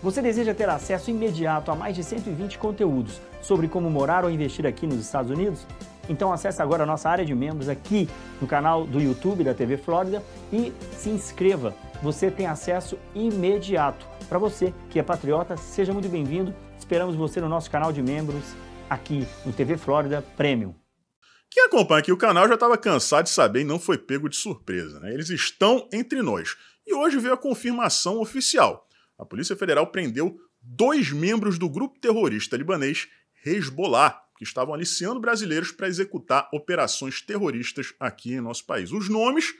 Você deseja ter acesso imediato a mais de 120 conteúdos sobre como morar ou investir aqui nos Estados Unidos? Então acesse agora a nossa área de membros aqui no canal do YouTube da TV Flórida e se inscreva. Você tem acesso imediato. Para você que é patriota, seja muito bem-vindo. Esperamos você no nosso canal de membros aqui no TV Flórida Premium. Quem acompanha aqui o canal já estava cansado de saber e não foi pego de surpresa. Né? Eles estão entre nós. E hoje veio a confirmação oficial a Polícia Federal prendeu dois membros do grupo terrorista libanês Hezbollah, que estavam aliciando brasileiros para executar operações terroristas aqui em nosso país. Os nomes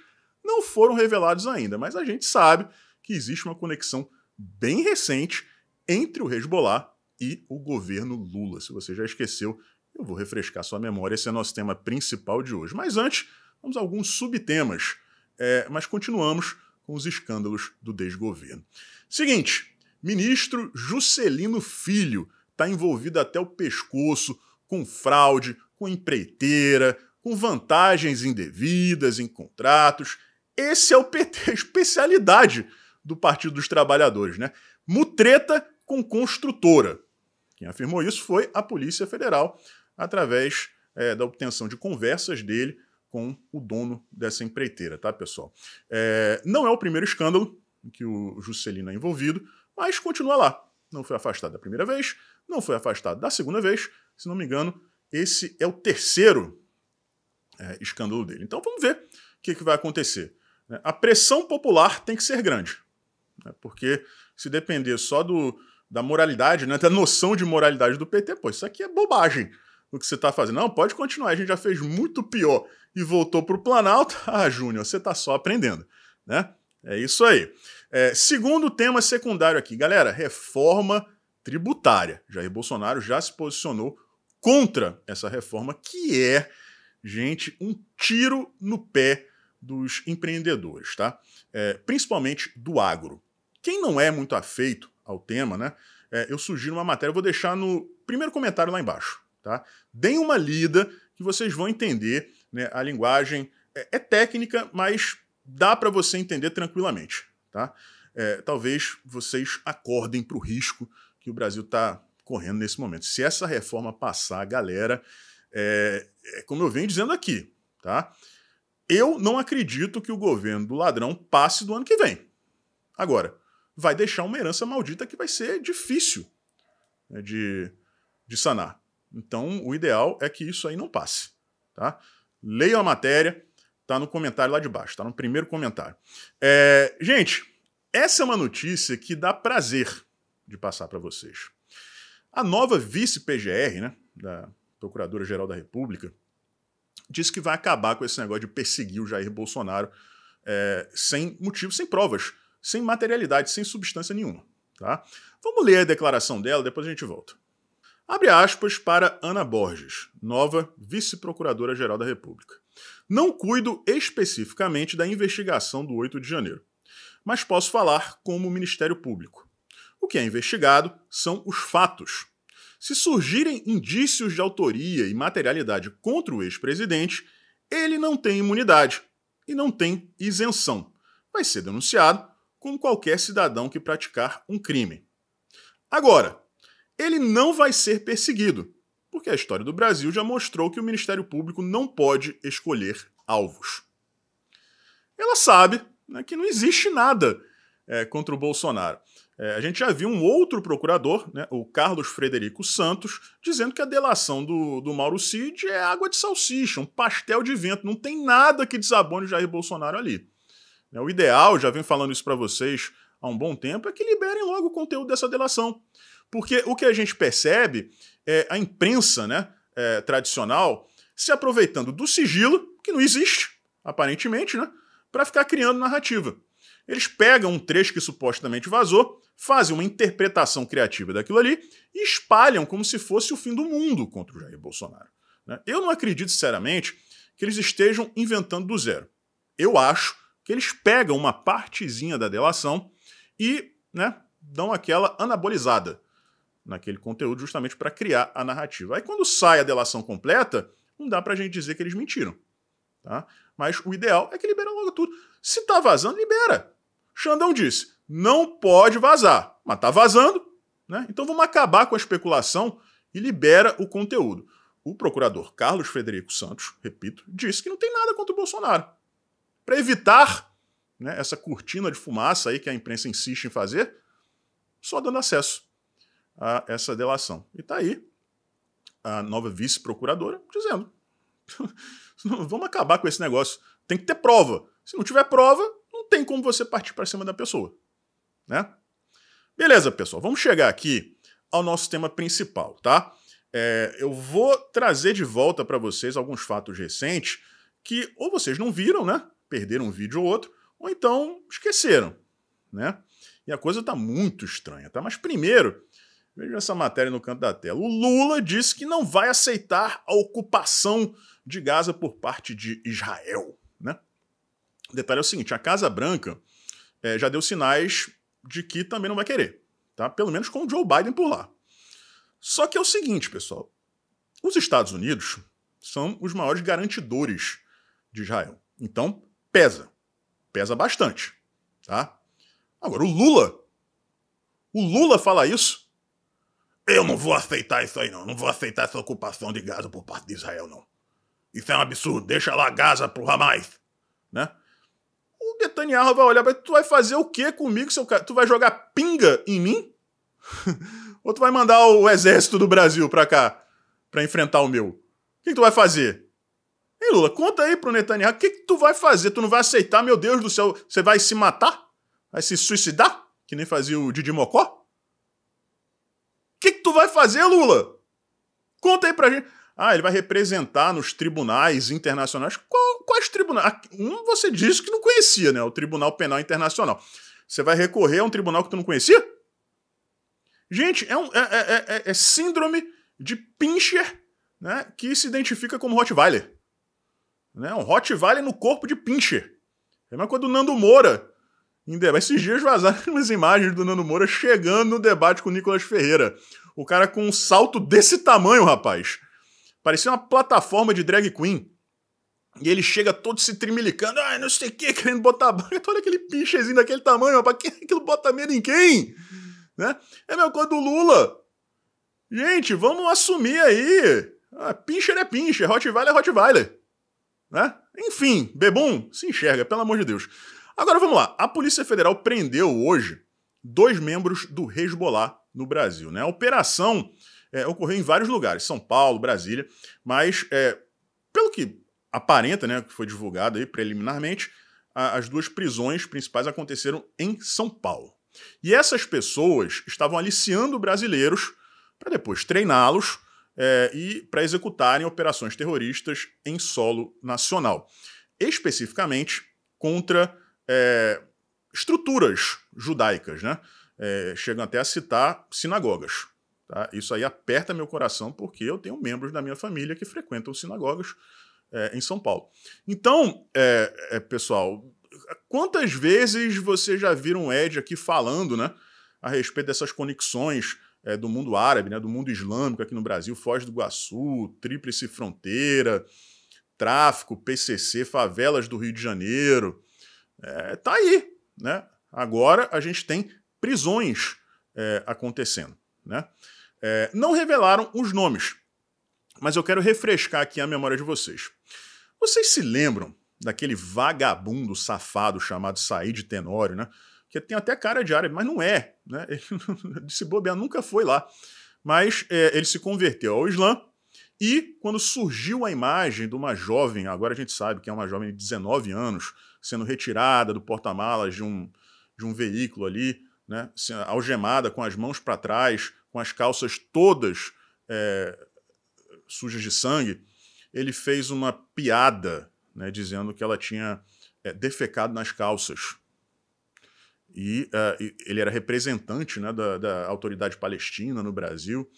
não foram revelados ainda, mas a gente sabe que existe uma conexão bem recente entre o Hezbollah e o governo Lula. Se você já esqueceu, eu vou refrescar sua memória, esse é nosso tema principal de hoje. Mas antes, vamos a alguns subtemas. É, mas continuamos com os escândalos do desgoverno. Seguinte, ministro Juscelino Filho está envolvido até o pescoço com fraude, com empreiteira, com vantagens indevidas em contratos. Esse é o PT, a especialidade do Partido dos Trabalhadores, né? Mutreta com construtora. Quem afirmou isso foi a Polícia Federal, através é, da obtenção de conversas dele com o dono dessa empreiteira, tá, pessoal? É, não é o primeiro escândalo em que o Juscelino é envolvido, mas continua lá. Não foi afastado da primeira vez, não foi afastado da segunda vez, se não me engano, esse é o terceiro é, escândalo dele. Então vamos ver o que, que vai acontecer. Né? A pressão popular tem que ser grande, né, porque se depender só do, da moralidade, né, da noção de moralidade do PT, pô, isso aqui é bobagem o que você está fazendo. Não, pode continuar, a gente já fez muito pior e voltou para o Planalto. Ah, Júnior, você está só aprendendo, né? É isso aí. É, segundo tema secundário aqui, galera, reforma tributária. Jair Bolsonaro já se posicionou contra essa reforma, que é, gente, um tiro no pé dos empreendedores, tá? É, principalmente do agro. Quem não é muito afeito ao tema, né? É, eu sugiro uma matéria, vou deixar no primeiro comentário lá embaixo Tá? Deem uma lida que vocês vão entender. Né? A linguagem é, é técnica, mas dá para você entender tranquilamente. Tá? É, talvez vocês acordem para o risco que o Brasil está correndo nesse momento. Se essa reforma passar, galera, é, é, como eu venho dizendo aqui, tá? Eu não acredito que o governo do ladrão passe do ano que vem. Agora, vai deixar uma herança maldita que vai ser difícil né, de, de sanar. Então, o ideal é que isso aí não passe, tá? Leiam a matéria, tá no comentário lá de baixo, tá no primeiro comentário. É, gente, essa é uma notícia que dá prazer de passar para vocês. A nova vice-PGR, né, da Procuradora-Geral da República, disse que vai acabar com esse negócio de perseguir o Jair Bolsonaro é, sem motivo, sem provas, sem materialidade, sem substância nenhuma. Tá? Vamos ler a declaração dela, depois a gente volta. Abre aspas para Ana Borges, nova vice-procuradora-geral da República. Não cuido especificamente da investigação do 8 de janeiro, mas posso falar como Ministério Público. O que é investigado são os fatos. Se surgirem indícios de autoria e materialidade contra o ex-presidente, ele não tem imunidade e não tem isenção. Vai ser denunciado como qualquer cidadão que praticar um crime. Agora, ele não vai ser perseguido, porque a história do Brasil já mostrou que o Ministério Público não pode escolher alvos. Ela sabe né, que não existe nada é, contra o Bolsonaro. É, a gente já viu um outro procurador, né, o Carlos Frederico Santos, dizendo que a delação do, do Mauro Cid é água de salsicha, um pastel de vento, não tem nada que desabone o Jair Bolsonaro ali. Né, o ideal, já venho falando isso para vocês há um bom tempo, é que liberem logo o conteúdo dessa delação. Porque o que a gente percebe é a imprensa né, é, tradicional se aproveitando do sigilo, que não existe, aparentemente, né, para ficar criando narrativa. Eles pegam um trecho que supostamente vazou, fazem uma interpretação criativa daquilo ali e espalham como se fosse o fim do mundo contra o Jair Bolsonaro. Né? Eu não acredito, sinceramente, que eles estejam inventando do zero. Eu acho que eles pegam uma partezinha da delação e né, dão aquela anabolizada naquele conteúdo justamente para criar a narrativa. Aí quando sai a delação completa, não dá para a gente dizer que eles mentiram. Tá? Mas o ideal é que libera logo tudo. Se tá vazando, libera. Xandão disse, não pode vazar. Mas tá vazando, né? Então vamos acabar com a especulação e libera o conteúdo. O procurador Carlos Frederico Santos, repito, disse que não tem nada contra o Bolsonaro. Para evitar né, essa cortina de fumaça aí que a imprensa insiste em fazer, só dando acesso a essa delação. E está aí a nova vice-procuradora dizendo: vamos acabar com esse negócio. Tem que ter prova. Se não tiver prova, não tem como você partir para cima da pessoa. Né? Beleza, pessoal, vamos chegar aqui ao nosso tema principal, tá? É, eu vou trazer de volta para vocês alguns fatos recentes que ou vocês não viram, né? Perderam um vídeo ou outro, ou então esqueceram, né? E a coisa tá muito estranha, tá? Mas primeiro, Veja essa matéria no canto da tela. O Lula disse que não vai aceitar a ocupação de Gaza por parte de Israel. Né? O detalhe é o seguinte: a Casa Branca é, já deu sinais de que também não vai querer. Tá? Pelo menos com o Joe Biden por lá. Só que é o seguinte, pessoal: os Estados Unidos são os maiores garantidores de Israel. Então, pesa. Pesa bastante. Tá? Agora, o Lula. O Lula fala isso eu não vou aceitar isso aí, não. Não vou aceitar essa ocupação de Gaza por parte de Israel, não. Isso é um absurdo. Deixa lá Gaza pro Hamas, né? O Netanyahu vai olhar tu vai fazer o que comigo, seu cara? Tu vai jogar pinga em mim? Ou tu vai mandar o exército do Brasil pra cá pra enfrentar o meu? O que, que tu vai fazer? Ei, Lula, conta aí pro Netanyahu, o que, que tu vai fazer? Tu não vai aceitar, meu Deus do céu, você vai se matar? Vai se suicidar? Que nem fazia o Didi Mocó? que, que tu vai fazer, Lula? Conta aí pra gente. Ah, ele vai representar nos tribunais internacionais. Qual, quais tribunais? Um você disse que não conhecia, né? O Tribunal Penal Internacional. Você vai recorrer a um tribunal que tu não conhecia? Gente, é, um, é, é, é síndrome de Pinscher, né? Que se identifica como Rottweiler. Né? Um Rottweiler no corpo de Pinscher. É uma coisa do Nando Moura, em debate. Esses dias vazaram umas imagens do Nando Moura chegando no debate com o Nicolas Ferreira. O cara com um salto desse tamanho, rapaz. Parecia uma plataforma de drag queen. E ele chega todo se trimilicando, ah, não sei o que, querendo botar banca. Olha aquele pinchezinho daquele tamanho, rapaz. Aquilo é bota medo em quem? Né? É meu mesma coisa do Lula. Gente, vamos assumir aí. Ah, pincher é pincher, Rottweiler é Rottweiler. Né? Enfim, Bebum, se enxerga, pelo amor de Deus. Agora vamos lá. A Polícia Federal prendeu hoje dois membros do Hezbollah no Brasil. Né? A operação é, ocorreu em vários lugares, São Paulo, Brasília, mas é, pelo que aparenta, né, que foi divulgado aí preliminarmente, a, as duas prisões principais aconteceram em São Paulo. E essas pessoas estavam aliciando brasileiros para depois treiná-los é, e para executarem operações terroristas em solo nacional, especificamente contra é, estruturas judaicas, né? É, chegam até a citar sinagogas. Tá? Isso aí aperta meu coração porque eu tenho membros da minha família que frequentam sinagogas é, em São Paulo. Então, é, é, pessoal, quantas vezes vocês já viram um Ed aqui falando, né, a respeito dessas conexões? É, do mundo árabe, né, do mundo islâmico aqui no Brasil, Foz do Iguaçu, Tríplice Fronteira, tráfico, PCC, favelas do Rio de Janeiro, é, tá aí, né? Agora a gente tem prisões é, acontecendo, né? É, não revelaram os nomes, mas eu quero refrescar aqui a memória de vocês. Vocês se lembram daquele vagabundo safado chamado Said Tenório, né? Que tem até cara de árabe, mas não é, né? Ele, se bobear, nunca foi lá. Mas é, ele se converteu ao Islã e quando surgiu a imagem de uma jovem, agora a gente sabe que é uma jovem de 19 anos, sendo retirada do porta-malas de um, de um veículo ali, né, algemada com as mãos para trás, com as calças todas é, sujas de sangue, ele fez uma piada né, dizendo que ela tinha é, defecado nas calças. E, uh, ele era representante né, da, da, autoridade palestina no Brasil.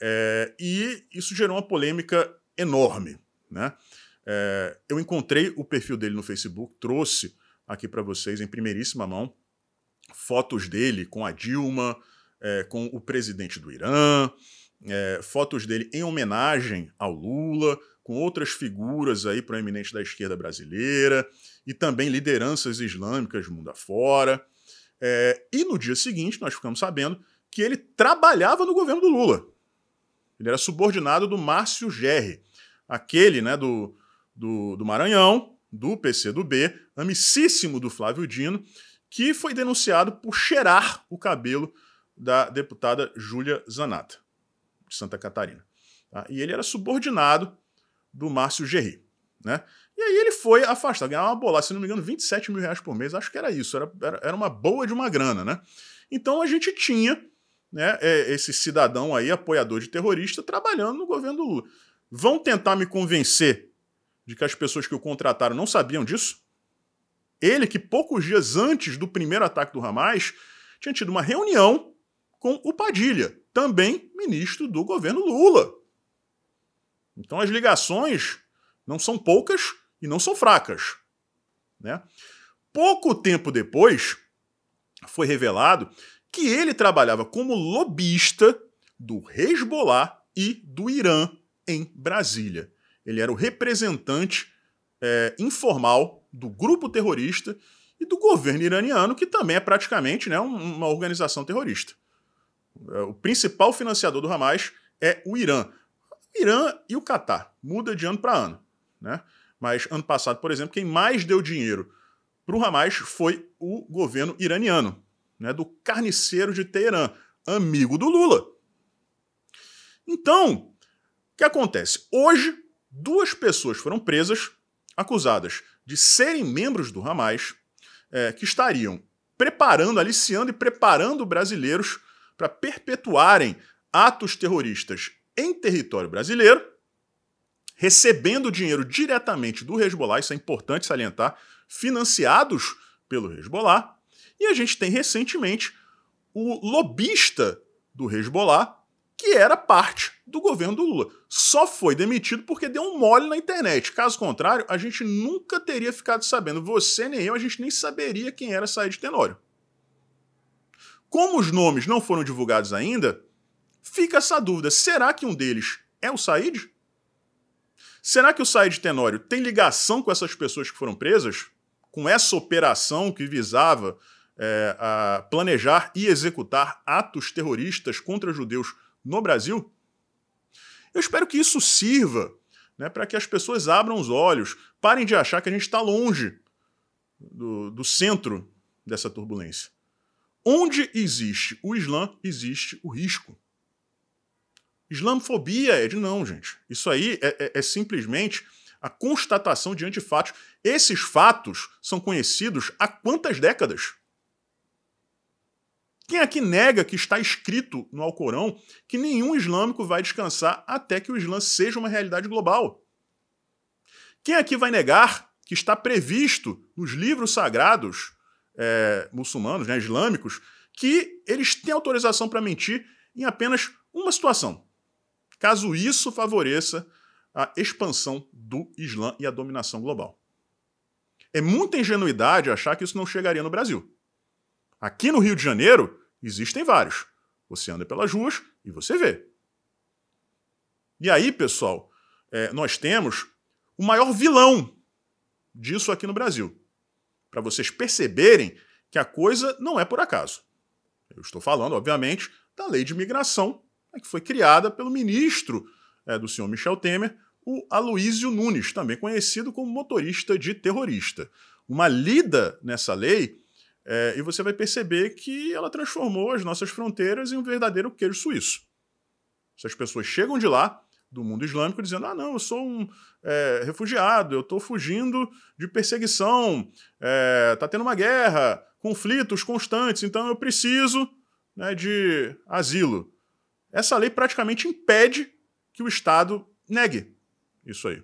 É, e isso gerou uma polêmica enorme. Né? É, eu encontrei o perfil dele no Facebook, trouxe aqui para vocês em primeiríssima mão fotos dele com a Dilma, é, com o presidente do Irã, é, fotos dele em homenagem ao Lula, com outras figuras aí proeminentes da esquerda brasileira e também lideranças islâmicas mundo afora. É, e no dia seguinte nós ficamos sabendo que ele trabalhava no governo do Lula. Ele era subordinado do Márcio Gerri, aquele né, do, do, do Maranhão, do B, amicíssimo do Flávio Dino, que foi denunciado por cheirar o cabelo da deputada Júlia Zanata, de Santa Catarina. Tá? E ele era subordinado do Márcio Gerri. Né? E aí ele foi afastado, ganhava uma bolada, se não me engano, 27 mil reais por mês, acho que era isso, era, era, era uma boa de uma grana. Né? Então a gente tinha né, é, esse cidadão aí, apoiador de terrorista, trabalhando no governo do Lula. Vão tentar me convencer de que as pessoas que o contrataram não sabiam disso? Ele que poucos dias antes do primeiro ataque do Hamas tinha tido uma reunião com o Padilha, também ministro do governo Lula. Então as ligações não são poucas e não são fracas. Né? Pouco tempo depois, foi revelado que ele trabalhava como lobista do Hezbollah e do Irã em Brasília. Ele era o representante é, informal do grupo terrorista e do governo iraniano, que também é praticamente né, uma organização terrorista. É, o principal financiador do Hamas é o Irã. O Irã e o Catar, muda de ano para ano. Né? Mas ano passado, por exemplo, quem mais deu dinheiro para o Hamas foi o governo iraniano, né, do carniceiro de Teherã, amigo do Lula. Então, o que acontece? Hoje, duas pessoas foram presas, acusadas de serem membros do Hamas, é, que estariam preparando, aliciando e preparando brasileiros para perpetuarem atos terroristas em território brasileiro, recebendo dinheiro diretamente do Hezbollah, isso é importante salientar, financiados pelo Hezbollah. E a gente tem recentemente o lobista do Hezbollah, que era parte do governo do Lula. Só foi demitido porque deu um mole na internet. Caso contrário, a gente nunca teria ficado sabendo. Você nem eu, a gente nem saberia quem era Said Tenório. Como os nomes não foram divulgados ainda, fica essa dúvida: será que um deles é o Said? Será que o Said Tenório tem ligação com essas pessoas que foram presas? Com essa operação que visava é, planejar e executar atos terroristas contra judeus no Brasil? Eu espero que isso sirva né, para que as pessoas abram os olhos, parem de achar que a gente está longe do, do centro dessa turbulência. Onde existe o Islã, existe o risco. Islamofobia é de não, gente. Isso aí é, é, é, simplesmente a constatação diante de fatos. Esses fatos são conhecidos há quantas décadas? Quem aqui é nega que está escrito no Alcorão que nenhum islâmico vai descansar até que o Islã seja uma realidade global? Quem aqui vai negar que está previsto nos livros sagrados é, muçulmanos, né, islâmicos, que eles têm autorização para mentir em apenas uma situação, caso isso favoreça a expansão do Islã e a dominação global? É muita ingenuidade achar que isso não chegaria no Brasil. Aqui no Rio de Janeiro, existem vários. Você anda pelas ruas e você vê. E aí, pessoal, é, nós temos o maior vilão disso aqui no Brasil. Para vocês perceberem que a coisa não é por acaso. Eu estou falando, obviamente, da lei de migração, né, que foi criada pelo ministro é, do senhor Michel Temer, o Aloísio Nunes, também conhecido como motorista de terrorista. Uma lida nessa lei é, e você vai perceber que ela transformou as nossas fronteiras em um verdadeiro queijo suíço. Se as pessoas chegam de lá, do mundo islâmico, dizendo: ah, não, eu sou um é, refugiado, eu estou fugindo de perseguição, está é, tá tendo uma guerra, conflitos constantes, então eu preciso né, de asilo. Essa lei praticamente impede que o Estado negue isso aí.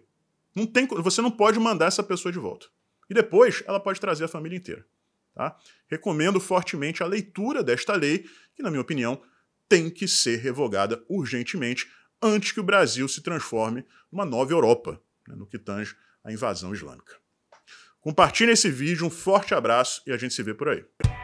Não tem, você não pode mandar essa pessoa de volta. E depois ela pode trazer a família inteira. Tá? Recomendo fortemente a leitura desta lei, que, na minha opinião, tem que ser revogada urgentemente antes que o Brasil se transforme numa nova Europa, né, no que tange a invasão islâmica. Compartilhe esse vídeo, um forte abraço e a gente se vê por aí.